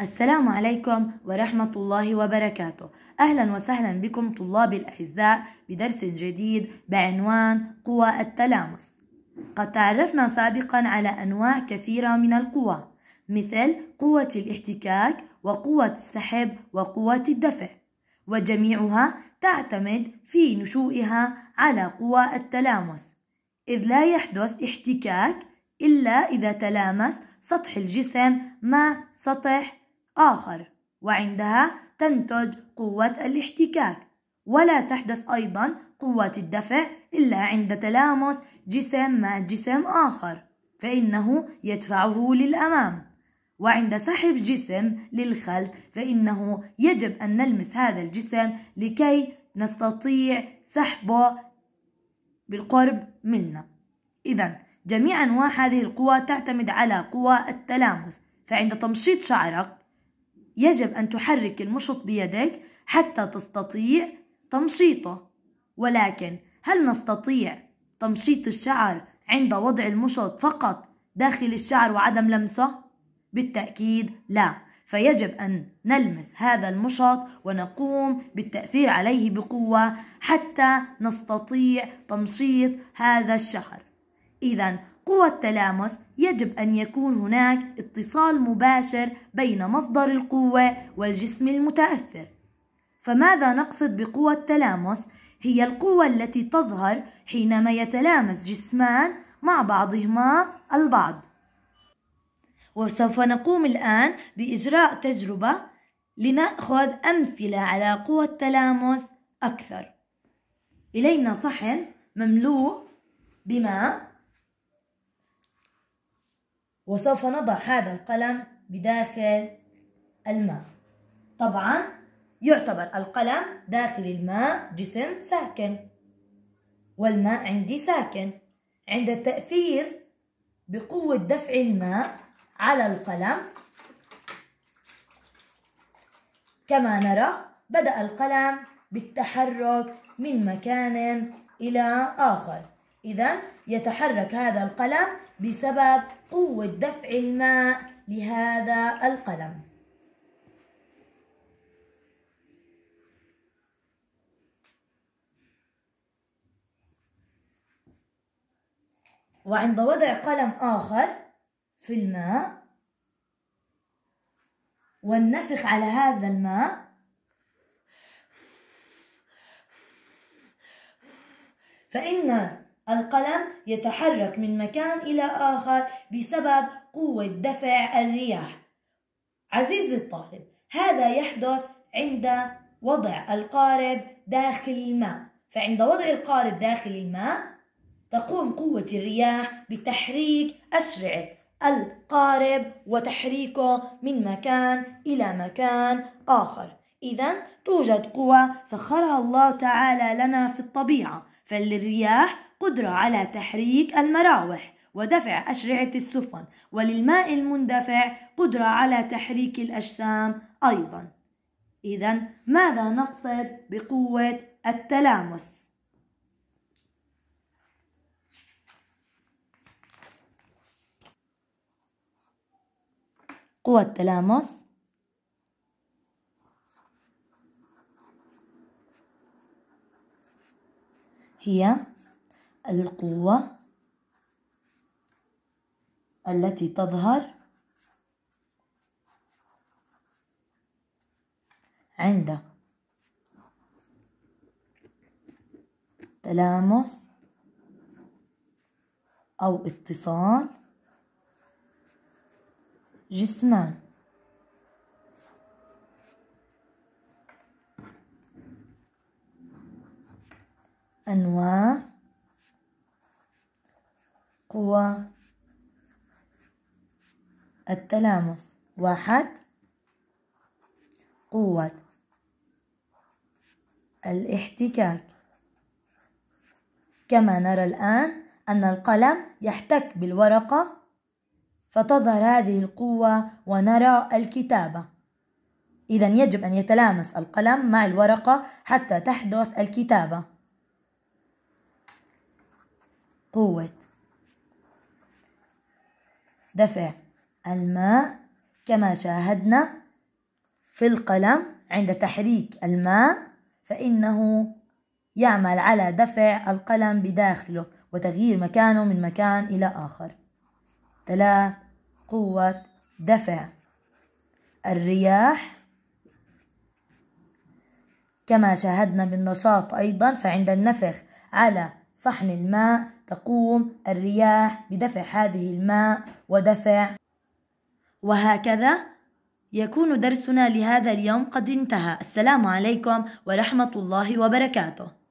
السلام عليكم ورحمة الله وبركاته أهلا وسهلا بكم طلابي الأعزاء بدرس جديد بعنوان قوى التلامس قد تعرفنا سابقا على أنواع كثيرة من القوى مثل قوة الاحتكاك وقوة السحب وقوة الدفع وجميعها تعتمد في نشوئها على قوى التلامس إذ لا يحدث احتكاك إلا إذا تلامس سطح الجسم مع سطح آخر وعندها تنتج قوة الاحتكاك ولا تحدث أيضا قوة الدفع إلا عند تلامس جسم مع جسم آخر فإنه يدفعه للأمام وعند سحب جسم للخلف فإنه يجب أن نلمس هذا الجسم لكي نستطيع سحبه بالقرب منا إذا جميع أنواع هذه القوى تعتمد على قوى التلامس فعند تمشيط شعرك يجب أن تحرك المشط بيدك حتى تستطيع تمشيطه ولكن هل نستطيع تمشيط الشعر عند وضع المشط فقط داخل الشعر وعدم لمسه؟ بالتأكيد لا فيجب أن نلمس هذا المشط ونقوم بالتأثير عليه بقوة حتى نستطيع تمشيط هذا الشعر إذا قوى التلامس يجب أن يكون هناك اتصال مباشر بين مصدر القوة والجسم المتأثر فماذا نقصد بقوى التلامس؟ هي القوة التي تظهر حينما يتلامس جسمان مع بعضهما البعض وسوف نقوم الآن بإجراء تجربة لنأخذ أمثلة على قوى التلامس أكثر إلينا صحن مملوء بماء وسوف نضع هذا القلم بداخل الماء طبعا يعتبر القلم داخل الماء جسم ساكن والماء عندي ساكن عند التأثير بقوة دفع الماء على القلم كما نرى بدأ القلم بالتحرك من مكان إلى آخر إذا يتحرك هذا القلم بسبب قوة دفع الماء لهذا القلم وعند وضع قلم آخر في الماء والنفخ على هذا الماء فإن القلم يتحرك من مكان إلى آخر بسبب قوة دفع الرياح عزيزي الطالب هذا يحدث عند وضع القارب داخل الماء فعند وضع القارب داخل الماء تقوم قوة الرياح بتحريك أسرعة القارب وتحريكه من مكان إلى مكان آخر إذا توجد قوى سخرها الله تعالى لنا في الطبيعة فالرياح قدرة على تحريك المراوح ودفع أشرعة السفن وللماء المندفع قدرة على تحريك الأجسام أيضا إذا ماذا نقصد بقوة التلامس؟ قوة التلامس هي القوة التي تظهر عند تلامس أو اتصال جسمان أنواع هو التلامس واحد قوة الاحتكاك كما نرى الآن أن القلم يحتك بالورقة فتظهر هذه القوة ونرى الكتابة إذا يجب أن يتلامس القلم مع الورقة حتى تحدث الكتابة قوة دفع الماء كما شاهدنا في القلم عند تحريك الماء فإنه يعمل على دفع القلم بداخله وتغيير مكانه من مكان إلى آخر ثلاث قوة دفع الرياح كما شاهدنا بالنشاط أيضا فعند النفخ على صحن الماء تقوم الرياح بدفع هذه الماء ودفع وهكذا يكون درسنا لهذا اليوم قد انتهى السلام عليكم ورحمة الله وبركاته